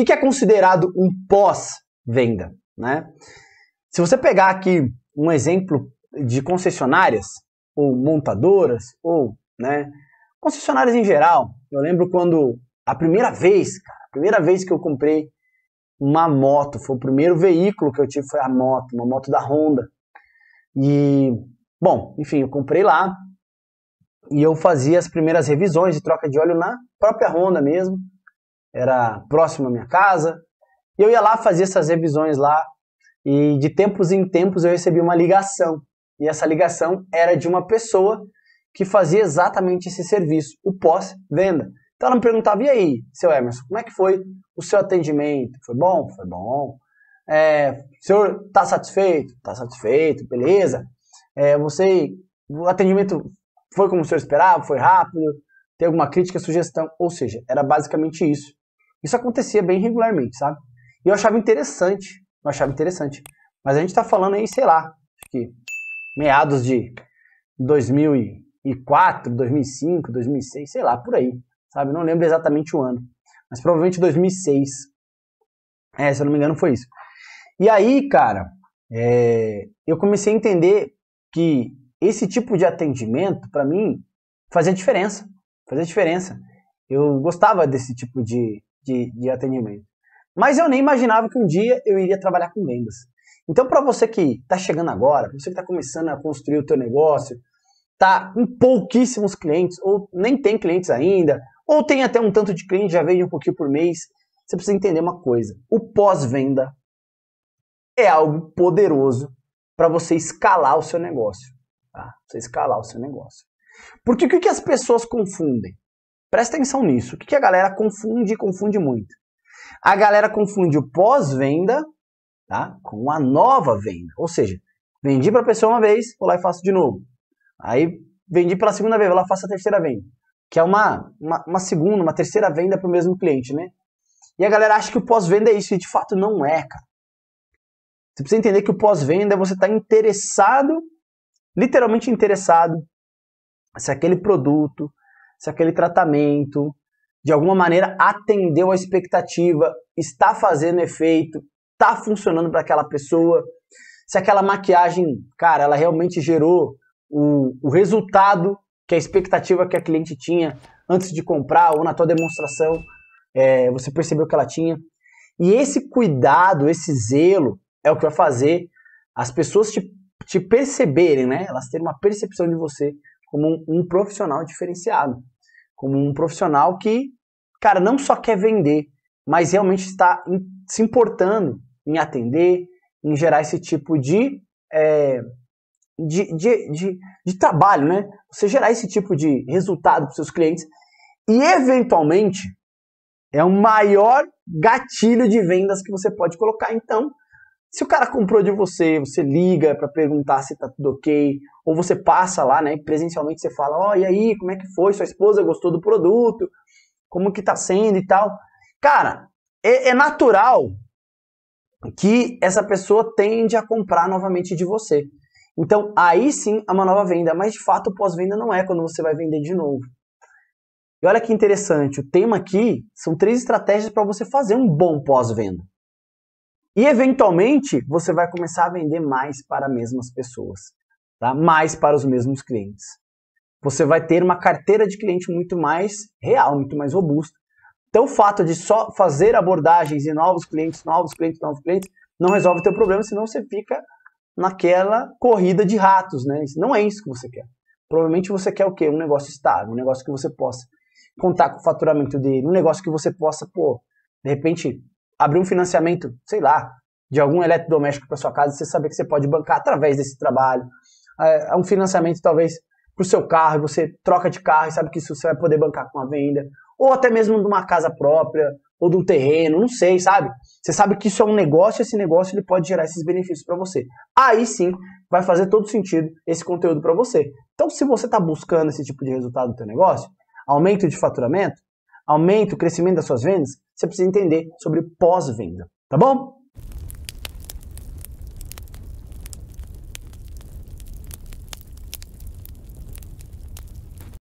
O que é considerado um pós-venda? Né? Se você pegar aqui um exemplo de concessionárias, ou montadoras, ou né, concessionárias em geral, eu lembro quando a primeira vez, cara, a primeira vez que eu comprei uma moto, foi o primeiro veículo que eu tive, foi a moto, uma moto da Honda. E, bom, enfim, eu comprei lá e eu fazia as primeiras revisões de troca de óleo na própria Honda mesmo era próximo à minha casa. E eu ia lá fazer essas revisões lá e de tempos em tempos eu recebia uma ligação. E essa ligação era de uma pessoa que fazia exatamente esse serviço, o pós-venda. Então ela me perguntava, e aí, seu Emerson, como é que foi o seu atendimento? Foi bom? Foi bom. É, o senhor está satisfeito? Está satisfeito, beleza. É, você, o atendimento foi como o senhor esperava? Foi rápido? Tem alguma crítica, sugestão? Ou seja, era basicamente isso. Isso acontecia bem regularmente, sabe? E eu achava interessante, eu achava interessante. Mas a gente está falando aí, sei lá, acho que meados de 2004, 2005, 2006, sei lá, por aí, sabe? Não lembro exatamente o ano, mas provavelmente 2006. É, se eu não me engano, foi isso. E aí, cara, é, eu comecei a entender que esse tipo de atendimento, para mim, fazia diferença. Fazia diferença. Eu gostava desse tipo de, de, de atendimento. Mas eu nem imaginava que um dia eu iria trabalhar com vendas. Então, para você que está chegando agora, para você que está começando a construir o teu negócio, tá com pouquíssimos clientes, ou nem tem clientes ainda, ou tem até um tanto de clientes, já vende um pouquinho por mês, você precisa entender uma coisa. O pós-venda é algo poderoso para você escalar o seu negócio. Tá? Você escalar o seu negócio. Porque o que as pessoas confundem? Presta atenção nisso. O que a galera confunde e confunde muito? A galera confunde o pós-venda tá, com a nova venda. Ou seja, vendi para a pessoa uma vez, vou lá e faço de novo. Aí vendi pela segunda vez, vou lá e faço a terceira venda. Que é uma, uma, uma segunda, uma terceira venda para o mesmo cliente, né? E a galera acha que o pós-venda é isso, e de fato não é, cara. Você precisa entender que o pós-venda é você estar tá interessado, literalmente interessado, se aquele produto, se aquele tratamento, de alguma maneira, atendeu a expectativa, está fazendo efeito, está funcionando para aquela pessoa, se aquela maquiagem, cara, ela realmente gerou o, o resultado que a expectativa que a cliente tinha antes de comprar ou na tua demonstração, é, você percebeu que ela tinha. E esse cuidado, esse zelo, é o que vai fazer as pessoas te, te perceberem, né? Elas terem uma percepção de você como um, um profissional diferenciado como um profissional que, cara, não só quer vender, mas realmente está se importando em atender, em gerar esse tipo de, é, de, de, de, de, trabalho, né? Você gerar esse tipo de resultado para seus clientes e, eventualmente, é o maior gatilho de vendas que você pode colocar. Então, se o cara comprou de você, você liga para perguntar se tá tudo ok, ou você passa lá, né, presencialmente você fala: "Ó, oh, e aí, como é que foi? Sua esposa gostou do produto? Como que tá sendo e tal?". Cara, é, é natural que essa pessoa tende a comprar novamente de você. Então, aí sim é uma nova venda, mas de fato pós-venda não é quando você vai vender de novo. E olha que interessante, o tema aqui são três estratégias para você fazer um bom pós-venda. E eventualmente você vai começar a vender mais para as mesmas pessoas, tá? mais para os mesmos clientes. Você vai ter uma carteira de cliente muito mais real, muito mais robusta. Então o fato de só fazer abordagens e novos clientes, novos clientes, novos clientes, não resolve o teu problema, senão você fica naquela corrida de ratos, né? Não é isso que você quer. Provavelmente você quer o quê? Um negócio estável, um negócio que você possa contar com o faturamento dele, um negócio que você possa, pô, de repente abrir um financiamento, sei lá, de algum eletrodoméstico para sua casa, você saber que você pode bancar através desse trabalho. É, é um financiamento, talvez, para o seu carro, você troca de carro e sabe que isso você vai poder bancar com a venda. Ou até mesmo de uma casa própria, ou de um terreno, não sei, sabe? Você sabe que isso é um negócio e esse negócio ele pode gerar esses benefícios para você. Aí sim vai fazer todo sentido esse conteúdo para você. Então, se você está buscando esse tipo de resultado do seu negócio, aumento de faturamento, aumento, crescimento das suas vendas, você precisa entender sobre pós-venda, tá bom?